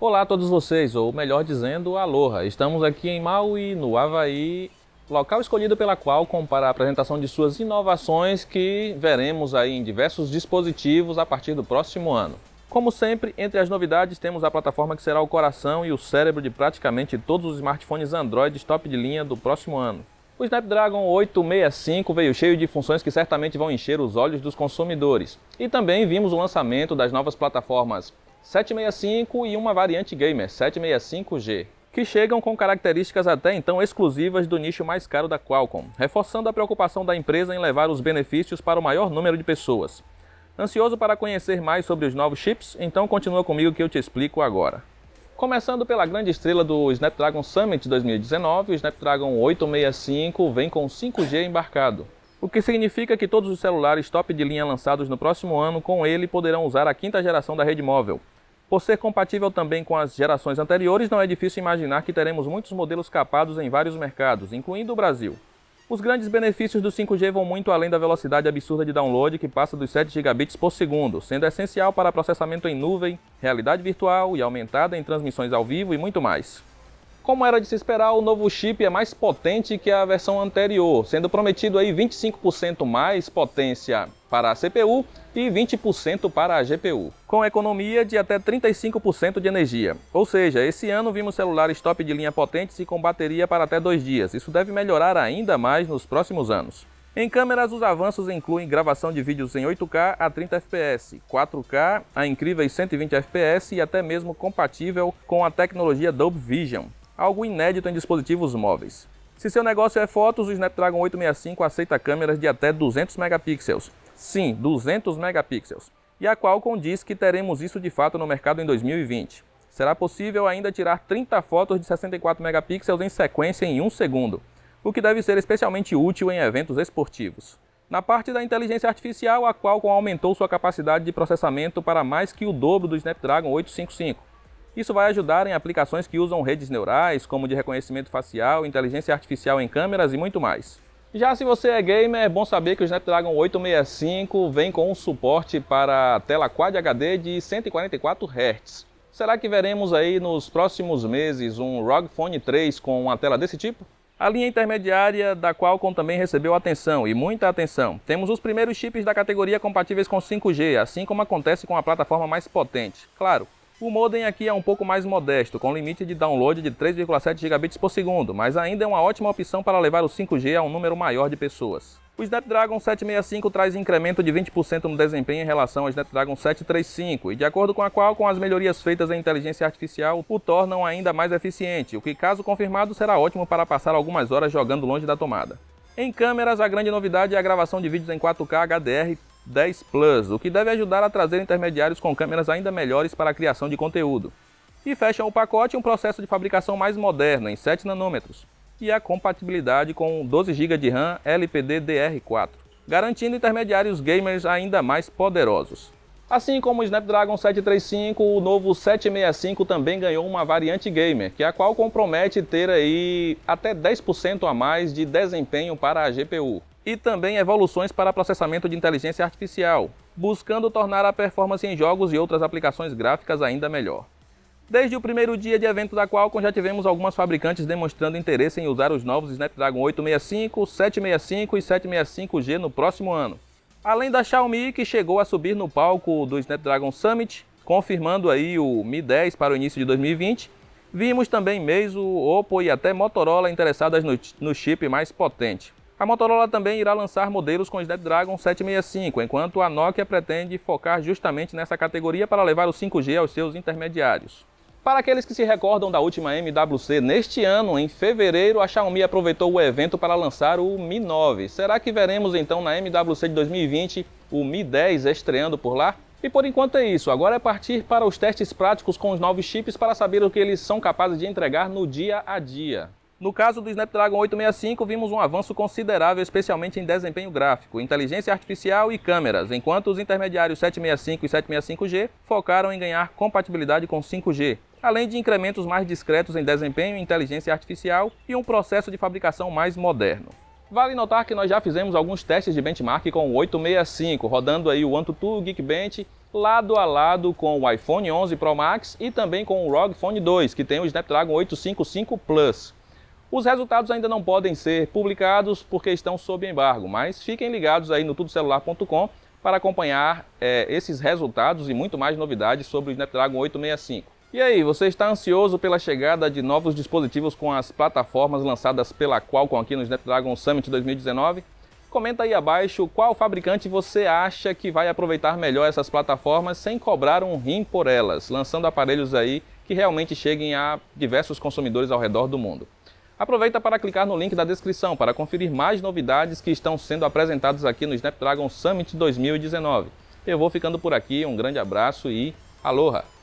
Olá a todos vocês, ou melhor dizendo, aloha. Estamos aqui em Maui, no Havaí, local escolhido pela Qualcomm para a apresentação de suas inovações que veremos aí em diversos dispositivos a partir do próximo ano. Como sempre, entre as novidades temos a plataforma que será o coração e o cérebro de praticamente todos os smartphones Android top de linha do próximo ano. O Snapdragon 865 veio cheio de funções que certamente vão encher os olhos dos consumidores. E também vimos o lançamento das novas plataformas 765 e uma variante gamer, 765G, que chegam com características até então exclusivas do nicho mais caro da Qualcomm, reforçando a preocupação da empresa em levar os benefícios para o maior número de pessoas. Ansioso para conhecer mais sobre os novos chips? Então continua comigo que eu te explico agora. Começando pela grande estrela do Snapdragon Summit 2019, o Snapdragon 865 vem com 5G embarcado, o que significa que todos os celulares top de linha lançados no próximo ano com ele poderão usar a quinta geração da rede móvel, por ser compatível também com as gerações anteriores, não é difícil imaginar que teremos muitos modelos capados em vários mercados, incluindo o Brasil. Os grandes benefícios do 5G vão muito além da velocidade absurda de download que passa dos 7 gigabits por segundo, sendo essencial para processamento em nuvem, realidade virtual e aumentada em transmissões ao vivo e muito mais. Como era de se esperar, o novo chip é mais potente que a versão anterior, sendo prometido aí 25% mais potência para a CPU e 20% para a GPU, com economia de até 35% de energia. Ou seja, esse ano vimos celulares top de linha potentes e com bateria para até dois dias. Isso deve melhorar ainda mais nos próximos anos. Em câmeras, os avanços incluem gravação de vídeos em 8K a 30 fps, 4K a incríveis 120 fps e até mesmo compatível com a tecnologia Dolby Vision, algo inédito em dispositivos móveis. Se seu negócio é fotos, o Snapdragon 865 aceita câmeras de até 200 megapixels, Sim, 200 megapixels. E a Qualcomm diz que teremos isso de fato no mercado em 2020. Será possível ainda tirar 30 fotos de 64 megapixels em sequência em um segundo, o que deve ser especialmente útil em eventos esportivos. Na parte da inteligência artificial, a Qualcomm aumentou sua capacidade de processamento para mais que o dobro do Snapdragon 855. Isso vai ajudar em aplicações que usam redes neurais, como de reconhecimento facial, inteligência artificial em câmeras e muito mais. Já se você é gamer, é bom saber que o Snapdragon 865 vem com um suporte para tela Quad HD de 144 Hz. Será que veremos aí nos próximos meses um ROG Phone 3 com uma tela desse tipo? A linha intermediária da Qualcomm também recebeu atenção, e muita atenção. Temos os primeiros chips da categoria compatíveis com 5G, assim como acontece com a plataforma mais potente. Claro, o modem aqui é um pouco mais modesto, com limite de download de 3,7 gigabits por segundo, mas ainda é uma ótima opção para levar o 5G a um número maior de pessoas. O Snapdragon 765 traz incremento de 20% no desempenho em relação ao Snapdragon 735 e, de acordo com a qual, com as melhorias feitas em inteligência artificial, o tornam ainda mais eficiente, o que, caso confirmado, será ótimo para passar algumas horas jogando longe da tomada. Em câmeras, a grande novidade é a gravação de vídeos em 4K HDR 10 Plus, o que deve ajudar a trazer intermediários com câmeras ainda melhores para a criação de conteúdo. E fecha o pacote um processo de fabricação mais moderno, em 7 nanômetros, e a compatibilidade com 12 GB de RAM LPDDR4, garantindo intermediários gamers ainda mais poderosos. Assim como o Snapdragon 735, o novo 765 também ganhou uma variante gamer, que é a qual compromete ter aí até 10% a mais de desempenho para a GPU e também evoluções para processamento de inteligência artificial, buscando tornar a performance em jogos e outras aplicações gráficas ainda melhor. Desde o primeiro dia de evento da Qualcomm já tivemos algumas fabricantes demonstrando interesse em usar os novos Snapdragon 865, 765 e 765G no próximo ano. Além da Xiaomi que chegou a subir no palco do Snapdragon Summit, confirmando aí o Mi 10 para o início de 2020, vimos também Meizu, Oppo e até Motorola interessadas no, no chip mais potente. A Motorola também irá lançar modelos com Snapdragon 765, enquanto a Nokia pretende focar justamente nessa categoria para levar o 5G aos seus intermediários. Para aqueles que se recordam da última MWC, neste ano, em fevereiro, a Xiaomi aproveitou o evento para lançar o Mi 9. Será que veremos então na MWC de 2020 o Mi 10 estreando por lá? E por enquanto é isso, agora é partir para os testes práticos com os novos chips para saber o que eles são capazes de entregar no dia a dia. No caso do Snapdragon 865, vimos um avanço considerável, especialmente em desempenho gráfico, inteligência artificial e câmeras, enquanto os intermediários 765 e 765G focaram em ganhar compatibilidade com 5G, além de incrementos mais discretos em desempenho, inteligência artificial e um processo de fabricação mais moderno. Vale notar que nós já fizemos alguns testes de benchmark com o 865, rodando aí o AnTuTu Geekbench lado a lado com o iPhone 11 Pro Max e também com o ROG Phone 2, que tem o Snapdragon 855 Plus. Os resultados ainda não podem ser publicados porque estão sob embargo, mas fiquem ligados aí no tudocelular.com para acompanhar é, esses resultados e muito mais novidades sobre o Snapdragon 865. E aí, você está ansioso pela chegada de novos dispositivos com as plataformas lançadas pela Qualcomm aqui no Snapdragon Summit 2019? Comenta aí abaixo qual fabricante você acha que vai aproveitar melhor essas plataformas sem cobrar um rim por elas, lançando aparelhos aí que realmente cheguem a diversos consumidores ao redor do mundo. Aproveita para clicar no link da descrição para conferir mais novidades que estão sendo apresentadas aqui no Snapdragon Summit 2019. Eu vou ficando por aqui, um grande abraço e aloha!